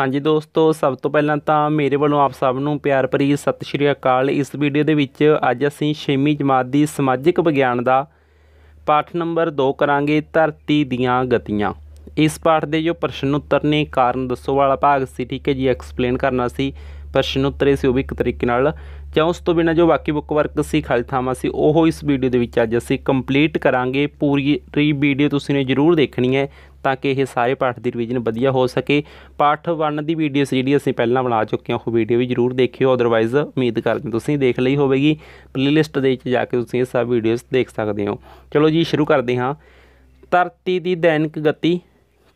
ਹਾਂਜੀ ਦੋਸਤੋ ਸਭ ਤੋਂ ਪਹਿਲਾਂ ਤਾਂ ਮੇਰੇ ਵੱਲੋਂ ਆਪ ਸਭ ਨੂੰ ਪਿਆਰ ਭਰੀ ਸਤਿ ਸ਼੍ਰੀ ਅਕਾਲ ਇਸ ਵੀਡੀਓ ਦੇ ਵਿੱਚ ਅੱਜ ਅਸੀਂ ਛੇਵੀਂ ਜਮਾਤ ਦੀ ਸਮਾਜਿਕ ਵਿਗਿਆਨ ਦਾ ਪਾਠ ਨੰਬਰ 2 ਕਰਾਂਗੇ ਧਰਤੀ ਦੀਆਂ ਗਤੀਆਂ ਇਸ ਪਾਠ ਦੇ ਜੋ ਪ੍ਰਸ਼ਨ ਉੱਤਰ ਨੇ ਕਾਰਨ ਦੱਸੋ ਵਾਲਾ ਭਾਗ ਸੀ ਠੀਕ ਹੈ ਜੀ ਐਕਸਪਲੇਨ ਕਰਨਾ ਸੀ ਪ੍ਰਸ਼ਨ ਉੱਤਰੇ ਸੀ ਉਹ ਵੀ ਇੱਕ ਤਰੀਕੇ ਨਾਲ ਜਾਂ ਉਸ ਤੋਂ ਬਿਨਾ ਜੋ ਬਾਕੀ ਬੁੱਕ ਵਰਕ ਸੀ ਖਾਲੀ ਥਾਵਾਂ ਸੀ ਉਹ ਇਸ ਵੀਡੀਓ ਦੇ ਵਿੱਚ ਅੱਜ ਅਸੀਂ ਕੰਪਲੀਟ ਕਰਾਂਗੇ ਪੂਰੀ ਰੀ ਵੀਡੀਓ ਤੁਸੀਂ ਨੇ ਜ਼ਰੂਰ ਦੇਖਣੀ ਹੈ ਤਾਂ ਕਿ ਇਹ ਸਾਰੇ ਪਾਠ ਦੀ ਰਿਵੀਜ਼ਨ ਵਧੀਆ ਹੋ ਸਕੇ ਪਾਠ 1 ਦੀ ਵੀਡੀਓ ਜਿਹੜੀ ਅਸੀਂ ਪਹਿਲਾਂ ਬਣਾ ਚੁੱਕੇ ਹਾਂ ਉਹ ਵੀਡੀਓ ਵੀ ਜ਼ਰੂਰ ਦੇਖਿਓ ਅਦਰਵਾਈਜ਼ ਉਮੀਦ ਕਰਦੇ ਤੁਸੀਂ ਦੇਖ ਲਈ ਹੋਵੇਗੀ ਪਲੇਲਿਸਟ ਦੇ ਵਿੱਚ ਜਾ ਕੇ ਤੁਸੀਂ ਇਹ ਸਭ ਵੀਡੀਓਸ ਦੇਖ ਸਕਦੇ ਹੋ ਚਲੋ ਜੀ ਸ਼ੁਰੂ ਕਰਦੇ ਹਾਂ ਧਰਤੀ ਦੀ ਦੈਨਿਕ ਗਤੀ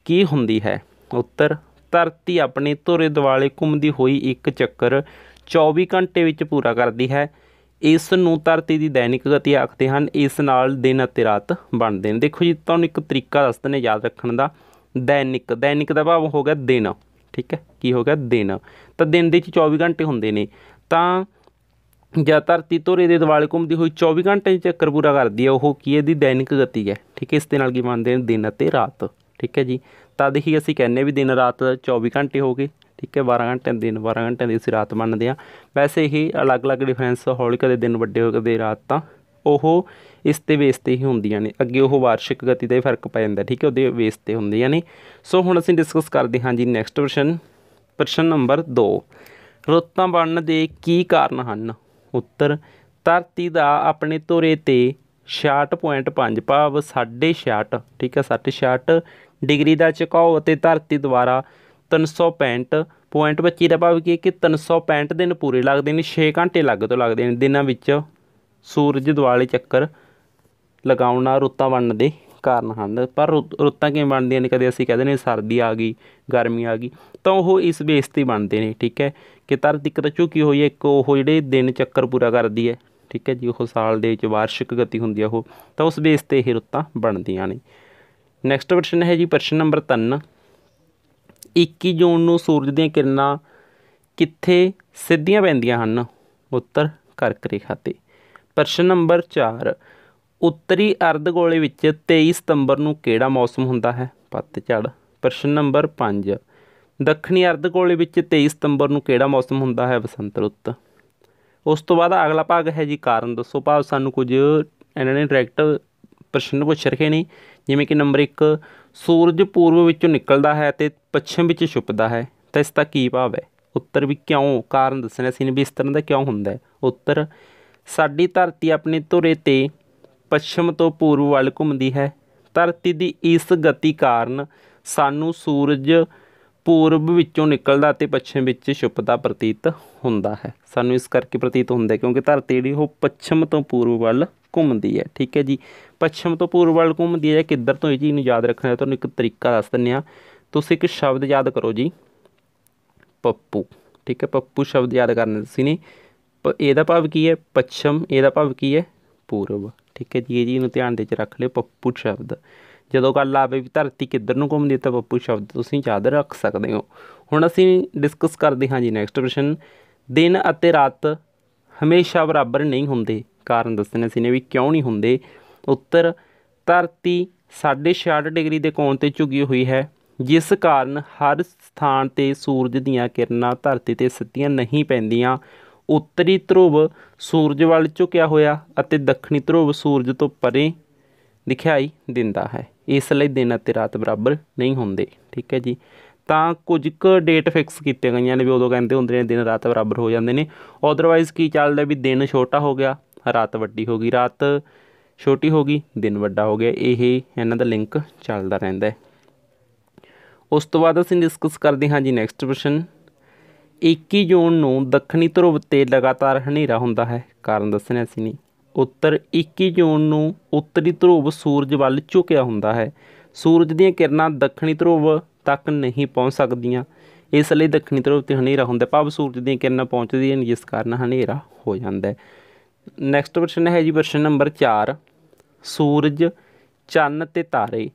ਕੀ ਹੁੰਦੀ ਹੈ ਉੱਤਰ ਧਰਤੀ ਆਪਣੇ ਧੁਰੇ ਦਿਵਾਲੇ ਘੁੰਮਦੀ ਹੋਈ ਇੱਕ ਚੱਕਰ 24 ਘੰਟੇ ਵਿੱਚ ਪੂਰਾ ਕਰਦੀ ਹੈ ਇਸ ਨੂੰ ਧਰਤੀ ਦੀ ਦੈਨਿਕ ਗਤੀ ਆਖਦੇ ਹਨ ਇਸ ਨਾਲ ਦਿਨ ਅਤੇ ਰਾਤ ਬਣਦੇ ਨੇ ਦੇਖੋ ਜੀ ਤੁਹਾਨੂੰ ਇੱਕ ਤਰੀਕਾ ਦੱਸਦੇ ਨੇ ਯਾਦ ਰੱਖਣ ਦਾ ਦੈਨਿਕ ਦੈਨਿਕ ਦਾ ਭਾਵ ਹੋ ਗਿਆ ਦਿਨ ਠੀਕ ਹੈ ਕੀ ਹੋ ਗਿਆ ਦਿਨ ਤਾਂ ਦਿਨ ਦੇ ਵਿੱਚ 24 ਘੰਟੇ ਹੁੰਦੇ ਨੇ ਤਾਂ ਜਾਂ ਧਰਤੀ ਧੁਰੇ ਦੇ ਦਿਵਾਲੇ ਘੁੰਮਦੀ ਹੋਈ 24 ਘੰਟੇ ਚੱਕਰ ਪੂਰਾ ਕਰਦੀ ਹੈ ਉਹ ਕੀ ਇਹਦੀ ਦੈਨਿਕ ਗਤੀ ਹੈ ਠੀਕ ਹੈ ਇਸ ਦੇ ਨਾਲ ਕੀ ਮੰਨਦੇ ਨੇ ਦਿਨ ਅਤੇ ਰਾਤ ਠੀਕ ਹੈ ਜੀ ਤਦ ਹੀ ਅਸੀਂ ਕਹਿੰਨੇ ਵੀ ਦਿਨ ਰਾਤ 24 ਘੰਟੇ ਹੋ ਗਏ ਠੀਕ ਹੈ 12 ਘੰਟੇ ਦਿਨ 12 ਘੰਟੇ ਦੀ ਅਸੀਂ ਰਾਤ ਮੰਨਦੇ ਆ ਵੈਸੇ ਹੀ ਅਲੱਗ-ਅਲੱਗ ਡਿਫਰੈਂਸ ਹੌਲੀ ਕਦੇ ਦਿਨ ਵੱਡੇ ਹੋ ਕਦੇ ਰਾਤ ਤਾਂ ਉਹ ਇਸ ਤੇ ਬੇਸ ਤੇ ਹੀ ਹੁੰਦੀਆਂ ਨੇ ਅੱਗੇ ਉਹ ਵਾਰਸ਼ਿਕ ਗਤੀ ਦਾ ਫਰਕ ਪੈ ਜਾਂਦਾ ਠੀਕ ਹੈ ਉਹਦੇ ਬੇਸ ਤੇ ਹੁੰਦੀਆਂ ਨੇ ਸੋ ਹੁਣ ਅਸੀਂ ਡਿਸਕਸ ਕਰਦੇ ਹਾਂ ਜੀ ਨੈਕਸਟ ਪ੍ਰਸ਼ਨ ਪ੍ਰਸ਼ਨ ਨੰਬਰ 2 ਰੁੱਤਾਂ ਬਣਨ ਦੇ ਕੀ ਕਾਰਨ ਹਨ ਉੱਤਰ ਧਰਤੀ ਦਾ ਆਪਣੇ ਧੁਰੇ ਤੇ 66.5 ਭਾਵ 66 ਠੀਕ ਹੈ 66 ਡਿਗਰੀ ਦਾ ਚਕਾਓ ਅਤੇ ਧਰਤੀ ਦੁਆਰਾ 365.25 ਦਾ ਭਾਵ ਕੀ ਕਿ 365 ਦਿਨ ਪੂਰੇ ਲੱਗਦੇ ਨੇ 6 ਘੰਟੇ ਲੱਗ ਤੋਂ ਲੱਗਦੇ ਨੇ ਦਿਨਾਂ ਵਿੱਚ ਸੂਰਜ ਦਿਵਾਲੀ ਚੱਕਰ ਲਗਾਉਣਾ ਰੁੱਤਾਂ ਬਣਨ ਦੇ ਕਾਰਨ ਹਨ ਪਰ ਰੁੱਤਾਂ ਕਿਵੇਂ ਬਣਦੀਆਂ ਨੇ ਕਦੇ ਅਸੀਂ ਕਹਿੰਦੇ ਨੇ ਸਰਦੀ ਆ ਗਈ ਗਰਮੀ ਆ ਗਈ ਤਾਂ ਉਹ ਇਸ ਬੇਸ ਤੇ ਬਣਦੇ ਨੇ ਠੀਕ ਹੈ ਕਿ ਧਰਤੀ ਇੱਕ ਤਾਂ ਝੁਕੀ ਹੋਈ ਹੈ ਇੱਕ ਉਹ ਜਿਹੜੇ ਦਿਨ ਚੱਕਰ ਪੂਰਾ ਕਰਦੀ ਹੈ ਠੀਕ ਹੈ ਜੀ ਉਹ ਸਾਲ ਦੇ ਵਿੱਚ ਵਾਰਸ਼ਿਕ ਗਤੀ ਹੁੰਦੀ ਹੈ ਉਹ ਤਾਂ ਉਸ ਬੇਸ ਤੇ ਇਹ ਰੁੱਤਾਂ ਬਣਦੀਆਂ ਨੇ ਨੈਕਸਟ ਪ੍ਰਸ਼ਨ ਹੈ ਜੀ ਪ੍ਰਸ਼ਨ ਨੰਬਰ 3 21 ਜੂਨ ਨੂੰ ਸੂਰਜ ਦੀਆਂ ਕਿਰਨਾਂ ਕਿੱਥੇ ਸਿੱਧੀਆਂ ਪੈਂਦੀਆਂ ਹਨ ਉੱਤਰ ਕਰਕ ਰੇਖਾ ਤੇ ਪ੍ਰਸ਼ਨ ਨੰਬਰ 4 ਉੱਤਰੀ ਅਰਧਗੋਲੇ ਵਿੱਚ 23 ਸਤੰਬਰ ਨੂੰ ਕਿਹੜਾ ਮੌਸਮ ਹੁੰਦਾ ਹੈ ਪੱਤਝੜ ਪ੍ਰਸ਼ਨ ਨੰਬਰ 5 ਦੱਖਣੀ ਅਰਧਗੋਲੇ ਵਿੱਚ 23 ਸਤੰਬਰ ਨੂੰ ਕਿਹੜਾ ਮੌਸਮ ਹੁੰਦਾ ਹੈ ਬਸੰਤ ਰੁੱਤ ਉਸ ਤੋਂ ਬਾਅਦ ਅਗਲਾ ਭਾਗ ਹੈ ਜੀ ਕਾਰਨ ਦੱਸੋ ਭਾਵ ਸਾਨੂੰ ਕੁਝ ਇਹਨਾਂ ਨੇ ਡਾਇਰੈਕਟ ਪ੍ਰਸ਼ਨ ਪੁੱਛ ਰਹੇ ਨੇ ਜਿਵੇਂ ਕਿ ਨੰਬਰ 1 ਸੂਰਜ ਪੂਰਬ ਵਿੱਚੋਂ ਨਿਕਲਦਾ ਹੈ ਤੇ ਪੱਛਮ ਵਿੱਚ ਛੁਪਦਾ ਹੈ ਤਾਂ ਇਸ ਦਾ ਕੀ ਭਾਵ ਹੈ ਉੱਤਰ ਵੀ ਕਿਉਂ ਕਾਰਨ ਦੱਸਣਾ ਸੀ ਵੀ ਇਸ ਤਰ੍ਹਾਂ ਦਾ ਕਿਉਂ ਹੁੰਦਾ ਹੈ ਉੱਤਰ ਸਾਡੀ ਧਰਤੀ ਆਪਣੇ ਧੁਰੇ ਤੇ ਪੱਛਮ ਤੋਂ ਪੂਰਬ ਵੱਲ ਘੁੰਮਦੀ ਹੈ ਧਰਤੀ ਦੀ ਇਸ ਗਤੀ ਕਾਰਨ ਸਾਨੂੰ ਸੂਰਜ ਪੂਰਬ ਵਿੱਚੋਂ ਨਿਕਲਦਾ ਤੇ ਪੱਛਮ ਵਿੱਚ ਛੁਪਦਾ ਪ੍ਰਤੀਤ ਹੁੰਦਾ ਹੈ ਸਾਨੂੰ ਇਸ ਕਰਕੇ ਪ੍ਰਤੀਤ ਹੁੰਦਾ ਕਿਉਂਕਿ ਧਰਤੀ ਜਿਹੜੀ ਉਹ ਪੱਛਮ ਤੋਂ ਪੂਰਬ ਵੱਲ ਘੁੰਮਦੀ ਹੈ ਠੀਕ ਹੈ ਜੀ ਪੱਛਮ ਤੋਂ ਪੂਰਬ ਵੱਲ ਘੁੰਮਦੀ ਹੈ ਜਾਂ ਕਿੱਧਰ ਤੋਂ ਇਹ ਚੀਜ਼ ਨੂੰ ਯਾਦ ਰੱਖਣਾ ਤੁਹਾਨੂੰ ਇੱਕ ਤਰੀਕਾ ਦੱਸ ਦਿੰਨੇ ਆ ਤੁਸੀਂ ਇੱਕ ਸ਼ਬਦ ਯਾਦ ਕਰੋ ਜੀ ਪੱਪੂ ਠੀਕ ਹੈ ਪੱਪੂ ਸ਼ਬਦ ਯਾਦ ਕਰਨਾ ਤੁਸੀਂ ਨੇ ਇਹਦਾ ਭਾਵ ਕੀ ਹੈ ਪੱਛਮ ਇਹਦਾ ਭਾਵ ਕੀ ਹੈ ਪੂਰਬ ਠੀਕ ਹੈ ਜੀ ਇਹ ਜੀ ਨੂੰ ਧਿਆਨ ਦੇ ਚ ਰੱਖ ਲਿਓ ਪੱਪੂ ਸ਼ਬਦ ਜਦੋਂ ਗੱਲ ਆਵੇ ਵੀ ਧਰਤੀ ਕਿੱਧਰ ਨੂੰ ਘੁੰਮਦੀ ਤਾਂ ਪੱਪੂ ਸ਼ਬਦ ਤੁਸੀਂ ਯਾਦ ਰੱਖ ਸਕਦੇ ਹੋ ਹੁਣ ਅਸੀਂ ਡਿਸਕਸ ਕਰਦੇ ਹਾਂ ਜੀ ਨੈਕਸਟ ਪ੍ਰਸ਼ਨ ਦਿਨ ਅਤੇ ਰਾਤ ਹਮੇਸ਼ਾ ਬਰਾਬਰ ਨਹੀਂ ਹੁੰਦੇ ਕਾਰਨ ਨੇ ਸੀ ਨੇ ਵੀ ਕਿਉਂ ਨਹੀਂ ਹੁੰਦੇ ਉੱਤਰ ਧਰਤੀ 66 ਡਿਗਰੀ ਦੇ ਕੋਣ ਤੇ ਝੁਕੀ ਹੋਈ ਹੈ ਜਿਸ ਕਾਰਨ ਹਰ ਸਥਾਨ ਤੇ ਸੂਰਜ ਦੀਆਂ ਕਿਰਨਾਂ ਧਰਤੀ ਤੇ ਸਿੱਧੀਆਂ ਨਹੀਂ ਪੈਂਦੀਆਂ ਉੱਤਰੀ ਧਰੁਵ ਸੂਰਜ ਵੱਲ ਝੁਕਿਆ ਹੋਇਆ ਅਤੇ ਦੱਖਣੀ ਧਰੁਵ ਸੂਰਜ ਤੋਂ ਪਰੇ ਦਿਖਾਈ ਦਿੰਦਾ ਹੈ ਇਸ ਲਈ ਦਿਨ ਅਤੇ ਰਾਤ ਬਰਾਬਰ ਨਹੀਂ ਹੁੰਦੇ ਠੀਕ ਹੈ ਜੀ ਤਾਂ ਕੁਝ ਕੁ ਡੇਟ ਫਿਕਸ ਕੀਤੇ ਗਈਆਂ ਨੇ ਵੀ ਉਦੋਂ ਕਹਿੰਦੇ ਹੁੰਦੇ ਨੇ ਦਿਨ ਰਾਤ ਬਰਾਬਰ ਹੋ ਜਾਂਦੇ ਨੇ ਆਦਰਵਾਇਜ਼ ਕੀ ਚੱਲਦਾ ਵੀ ਦਿਨ ਛੋਟਾ ਹੋ ਗਿਆ ਰਾਤ ਵੱਡੀ ਹੋ ਗਈ ਰਾਤ ਛੋਟੀ ਹੋ ਗਈ ਦਿਨ ਵੱਡਾ ਹੋ ਗਿਆ ਇਹ ਇਹਨਾਂ ਦਾ ਲਿੰਕ ਚੱਲਦਾ ਰਹਿੰਦਾ ਹੈ ਉਸ ਤੋਂ ਬਾਅਦ ਅਸੀਂ ਡਿਸਕਸ ਕਰਦੇ ਹਾਂ ਜੀ ਨੈਕਸਟ ਪ੍ਰਸ਼ਨ 21 ਜੂਨ ਨੂੰ ਦੱਖਣੀ ਧਰੁਵ ਤੇ ਲਗਾਤਾਰ ਹਨੇਰਾ ਹੁੰਦਾ ਹੈ ਕਾਰਨ ਦੱਸਣਾ ਅਸੀਂ ਨਹੀਂ ਉੱਤਰ 21 ਜੂਨ ਨੂੰ ਉੱਤਰੀ ਧਰੁਵ ਸੂਰਜ ਵੱਲ ਝੁਕਿਆ ਹੁੰਦਾ ਹੈ ਸੂਰਜ ਦੀਆਂ ਕਿਰਨਾਂ ਦੱਖਣੀ ਧਰੁਵ ਤੱਕ ਨਹੀਂ ਪਹੁੰਚ ਸਕਦੀਆਂ ਇਸ ਲਈ ਦੱਖਣੀ ਧਰੁਵ ਤੇ ਹਨੇਰਾ ਹੁੰਦਾ ਹੈ ਭਾਵ ਸੂਰਜ ਦੀਆਂ ਕਿਰਨਾਂ ਪਹੁੰਚਦੀਆਂ ਨਹੀਂ ਜਿਸ ਕਾਰਨ ਹਨੇਰਾ ਹੋ ਜਾਂਦਾ ਹੈ ਨੈਕਸਟ ਪ੍ਰਸ਼ਨ ਹੈ ਜੀ ਪ੍ਰਸ਼ਨ ਨੰਬਰ 4 ਸੂਰਜ ਚੰਨ ਤੇ ਤਾਰੇ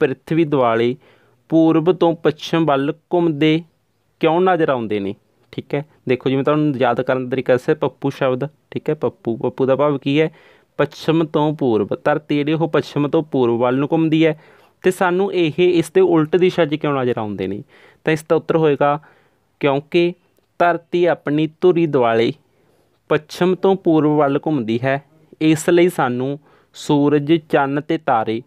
ਪ੍ਰithvi ਦਿਵਾਲੀ ਪੂਰਬ ਤੋਂ ਪੱਛਮ ਵੱਲ ਘੁੰਮਦੇ ਕਿਉਂ ਨਜ਼ਰ ਆਉਂਦੇ ਨੇ ਠੀਕ ਹੈ ਦੇਖੋ ਜਿਵੇਂ ਤੁਹਾਨੂੰ ਯਾਦ ਕਰਨ ਦਾ ਤਰੀਕਾ ਸੇ ਪੱਪੂ ਸ਼ਬਦ ਠੀਕ ਹੈ ਪੱਪੂ ਪੱਪੂ ਦਾ ਭਾਵ ਕੀ ਹੈ ਪੱਛਮ ਤੋਂ ਪੂਰਬ ਧਰਤੀ ਜਿਹੜੀ ਉਹ ਪੱਛਮ ਤੋਂ ਪੂਰਬ ਵੱਲ ਨੂੰ ਘੁੰਮਦੀ ਹੈ ਤੇ ਸਾਨੂੰ ਇਹ ਇਸ ਦੇ ਉਲਟ ਦਿਸ਼ਾ 'ਚ ਕਿਉਂ ਨਜ਼ਰ ਆਉਂਦੇ ਨੇ ਤਾਂ ਇਸ ਦਾ ਉੱਤਰ ਹੋਏਗਾ ਕਿਉਂਕਿ ਧਰਤੀ ਆਪਣੀ ਧੁਰੀ ਦਿਵਾਲੀ ਪੱਛਮ ਤੋਂ ਪੂਰਬ ਵੱਲ ਘੁੰਮਦੀ ਹੈ ਇਸ ਲਈ ਸਾਨੂੰ ਸੂਰਜ ਚੰਨ ਤੇ ਤਾਰੇ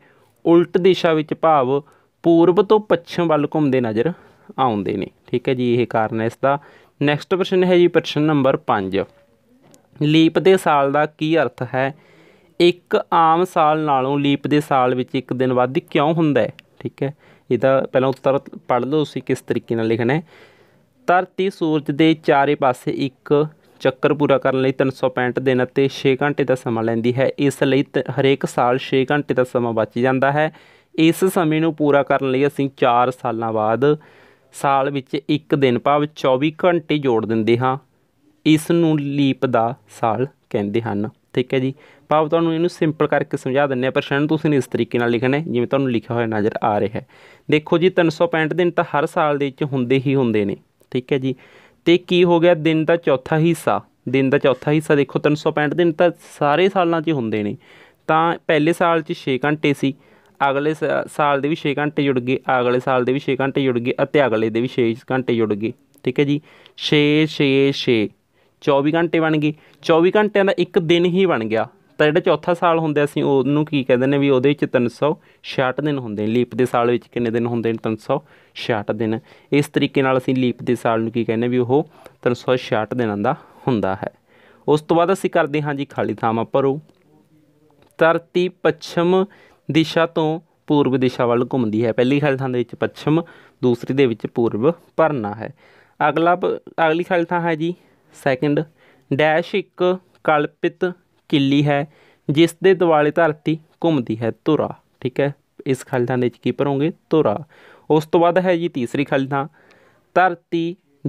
ਉਲਟ ਦਿਸ਼ਾ ਵਿੱਚ ਭਾਵ ਪੂਰਬ ਤੋਂ ਪੱਛਮ ਵੱਲ ਘੁੰਮਦੇ ਨਜ਼ਰ ਆਉਂਦੇ ਨੇ ਠੀਕ ਹੈ ਜੀ ਇਹ ਕਾਰਨ ਹੈ ਇਸ ਦਾ ਨੈਕਸਟ ਪ੍ਰਸ਼ਨ ਹੈ ਜੀ ਪ੍ਰਸ਼ਨ ਨੰਬਰ 5 ਲੀਪ ਦੇ ਸਾਲ ਦਾ ਕੀ ਅਰਥ ਹੈ ਇੱਕ ਆਮ ਸਾਲ ਨਾਲੋਂ ਲੀਪ ਦੇ ਸਾਲ ਵਿੱਚ ਇੱਕ ਦਿਨ ਵੱਧ ਕਿਉਂ ਹੁੰਦਾ ਹੈ ਠੀਕ ਹੈ ਇਹਦਾ ਪਹਿਲਾਂ ਉੱਤਰ ਪੜ੍ਹ ਲਓ ਤੁਸੀਂ ਕਿਸ ਤਰੀਕੇ ਨਾਲ ਲਿਖਣਾ ਹੈ ਧਰਤੀ ਸੂਰਜ ਦੇ ਚਾਰੇ ਪਾਸੇ ਇੱਕ ਚੱਕਰ ਪੂਰਾ ਕਰਨ ਲਈ 365 ਦਿਨ ਅਤੇ 6 ਘੰਟੇ ਦਾ ਸਮਾਂ ਲੈਂਦੀ ਹੈ ਇਸ ਲਈ ਹਰੇਕ ਸਾਲ 6 ਘੰਟੇ ਦਾ ਸਮਾਂ ਬਚ ਜਾਂਦਾ ਹੈ ਇਸ ਸਮੇਂ ਨੂੰ ਪੂਰਾ ਕਰਨ ਲਈ ਅਸੀਂ 4 ਸਾਲਾਂ ਬਾਅਦ ਸਾਲ ਵਿੱਚ ਇੱਕ ਦਿਨ ਭਾਵ 24 ਘੰਟੇ ਜੋੜ ਦਿੰਦੇ ਹਾਂ ਇਸ ਨੂੰ ਲੀਪ ਦਾ ਸਾਲ ਕਹਿੰਦੇ ਹਨ ਠੀਕ ਹੈ ਜੀ ਭਾਵ ਤੁਹਾਨੂੰ ਇਹਨੂੰ ਸਿੰਪਲ ਕਰਕੇ ਸਮਝਾ ਦਿੰਨੇ ਆ ਪ੍ਰਸ਼ਨ ਤੁਸੀਂ ਇਸ ਤਰੀਕੇ ਨਾਲ ਲਿਖਣਾ ਜਿਵੇਂ ਤੁਹਾਨੂੰ ਲਿਖਿਆ ਹੋਇਆ ਨਜ਼ਰ ਆ ਰਿਹਾ ਹੈ ਦੇਖੋ ਜੀ 365 ਦਿਨ ਤਾਂ ਹਰ ਸਾਲ ਦੇ ਵਿੱਚ ਹੁੰਦੇ ਹੀ ਹੁੰਦੇ ਨੇ ਠੀਕ ਹੈ ਜੀ ਤੇ ਕੀ ਹੋ ਗਿਆ ਦਿਨ ਦਾ ਚੌਥਾ ਹਿੱਸਾ ਦਿਨ ਦਾ ਚੌਥਾ ਹਿੱਸਾ ਦੇਖੋ 365 ਦਿਨ ਤਾਂ ਸਾਰੇ ਸਾਲਾਂ 'ਚ ਹੁੰਦੇ ਨੇ ਤਾਂ ਪਹਿਲੇ ਸਾਲ 'ਚ 6 ਘੰਟੇ ਸੀ ਅਗਲੇ ਸਾਲ ਦੇ ਵੀ 6 ਘੰਟੇ ਜੁੜ ਗਏ ਅਗਲੇ ਸਾਲ ਦੇ ਵੀ 6 ਘੰਟੇ ਜੁੜ ਗਏ ਅਤੇ ਅਗਲੇ ਦੇ ਵੀ 6 ਘੰਟੇ ਜੁੜ ਗਏ ਠੀਕ ਹੈ ਜੀ 6 6 6 24 ਘੰਟੇ ਬਣ ਗਏ 24 ਘੰਟਿਆਂ ਦਾ ਇੱਕ ਦਿਨ ਹੀ ਬਣ ਗਿਆ ਤਾਂ ਜਿਹੜਾ ਚੌਥਾ ਸਾਲ ਹੁੰਦਾ ਅਸੀਂ ਉਹਨੂੰ ਕੀ ਕਹਿੰਦੇ ਨੇ ਵੀ ਉਹਦੇ ਵਿੱਚ 366 ਦਿਨ ਹੁੰਦੇ ਨੇ ਲੀਪ ਦੇ ਸਾਲ ਵਿੱਚ ਕਿੰਨੇ ਦਿਨ ਹੁੰਦੇ ਨੇ 366 ਦਿਨ ਇਸ ਤਰੀਕੇ ਨਾਲ ਅਸੀਂ ਲੀਪ ਦੇ ਸਾਲ ਨੂੰ ਕੀ ਕਹਿੰਦੇ ਵੀ ਉਹ 366 ਦਿਨਾਂ ਦਾ ਹੁੰਦਾ ਹੈ ਉਸ ਤੋਂ ਬਾਅਦ ਅਸੀਂ ਕਰਦੇ ਹਾਂ ਜੀ ਖਾਲੀ ਥਾਵਾਂ ਭਰੋ ਧਰਤੀ ਪੱਛਮ ਦਿਸ਼ਾ ਤੋਂ ਪੂਰਬ ਦਿਸ਼ਾ ਵੱਲ ਘੁੰਮਦੀ ਹੈ ਪਹਿਲੀ ਖਾਲੀ ਥਾਂ ਦੇ ਵਿੱਚ ਪੱਛਮ ਦੂਸਰੀ ਦੇ ਵਿੱਚ ਪੂਰਬ ਭਰਨਾ ਹੈ ਅਗਲਾ ਅਗਲੀ ਖਾਲੀ ਥਾਂ ਹੈ ਜੀ ਸੈਕੰਡ ਡੈਸ਼ ਇੱਕ ਕਲਪਿਤ ਕਿੱਲੀ ਹੈ ਜਿਸ ਦੇ ਦੁਆਲੇ ਧਰਤੀ ਘੁੰਮਦੀ ਹੈ ਤੁਰਾ ਠੀਕ ਹੈ ਇਸ ਖਲਦਾਂ ਦੇ ਵਿੱਚ ਕੀ ਭਰੋਗੇ ਤੁਰਾ ਉਸ ਤੋਂ ਬਾਅਦ ਹੈ ਜੀ ਤੀਸਰੀ ਖਲਦਾਂ ਧਰਤੀ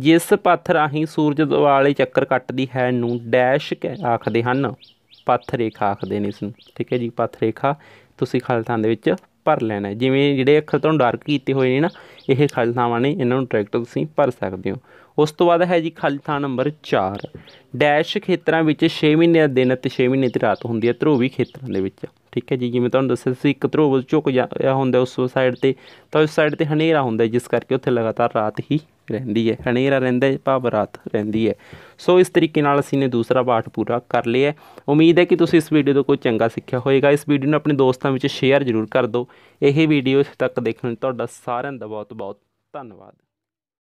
ਜਿਸ ਪੱਥਰ ਰਾਹੀਂ ਸੂਰਜ ਦੁਆਲੇ ਚੱਕਰ ਕੱਟਦੀ ਹੈ ਨੂੰ ਡੈਸ਼ ਆਖਦੇ ਹਨ ਪੱਥ ਰੇਖਾ ਆਖਦੇ ਨੇ ਇਸ ਨੂੰ ਠੀਕ ਹੈ ਜੀ ਪੱਥ ਰੇਖਾ ਤੁਸੀਂ ਖਲਦਾਂ ਦੇ ਵਿੱਚ ਭਰ ਲੈਣਾ ਜਿਵੇਂ ਜਿਹੜੇ ਅੱਖਰ ਤੁਹਾਨੂੰ ਡਾਰਕ ਕੀਤੇ ਹੋਏ ਨੇ ਨਾ ਇਹ ਖਲਦਾਵਾਂ ਨੇ ਇਹਨਾਂ ਨੂੰ ਡਾਇਰੈਕਟ ਤੁਸੀਂ ਭਰ ਸਕਦੇ ਹੋ ਉਸ ਤੋਂ ਬਾਅਦ ਹੈ ਜੀ ਖਾਲੀ ਥਾਂ ਨੰਬਰ 4 ਡੈਸ਼ ਖੇਤਰਾਂ ਵਿੱਚ 6 ਮਹੀਨੇ ਦਾ ਦਿਨ ਅਤੇ 6 ਮਹੀਨੇ ਦੀ ਰਾਤ ਹੁੰਦੀ ਹੈ ਧਰੂਵੀ ਖੇਤਰਾਂ ਦੇ ਵਿੱਚ ਠੀਕ ਹੈ ਜੀ ਜਿਵੇਂ ਤੁਹਾਨੂੰ ਦੱਸਿਆ ਸੀ ਇੱਕ ਧਰੂਵ ਝੁਕ ਜਾਂਦਾ ਹੁੰਦਾ ਉਸ ਸਾਈਡ ਤੇ ਤਾਂ ਉਸ ਸਾਈਡ ਤੇ ਹਨੇਰਾ ਹੁੰਦਾ ਜਿਸ ਕਰਕੇ ਉੱਥੇ ਲਗਾਤਾਰ ਰਾਤ ਹੀ ਰਹਿੰਦੀ ਹੈ ਹਨੇਰਾ ਰਹਿੰਦਾ ਹੈ ਭਾਵ ਰਾਤ ਰਹਿੰਦੀ ਹੈ ਸੋ ਇਸ ਤਰੀਕੇ ਨਾਲ ਅਸੀਂ ਨੇ ਦੂਸਰਾ ਪਾਠ ਪੂਰਾ ਕਰ ਲਿਆ ਉਮੀਦ ਹੈ ਕਿ ਤੁਸੀਂ ਇਸ ਵੀਡੀਓ ਤੋਂ ਕੋਈ ਚੰਗਾ ਸਿੱਖਿਆ ਹੋਵੇਗਾ ਇਸ ਵੀਡੀਓ ਨੂੰ ਆਪਣੇ ਦੋਸਤਾਂ ਵਿੱਚ ਸ਼ੇਅਰ ਜ਼ਰੂਰ ਕਰ ਦਿਓ ਇਹ ਵੀਡੀਓ ਇਸ ਤੱਕ ਦੇਖਣ ਤੁਹਾਡਾ ਸਾਰਿਆਂ ਦਾ ਬਹੁਤ ਬਹੁਤ ਧੰਨਵਾਦ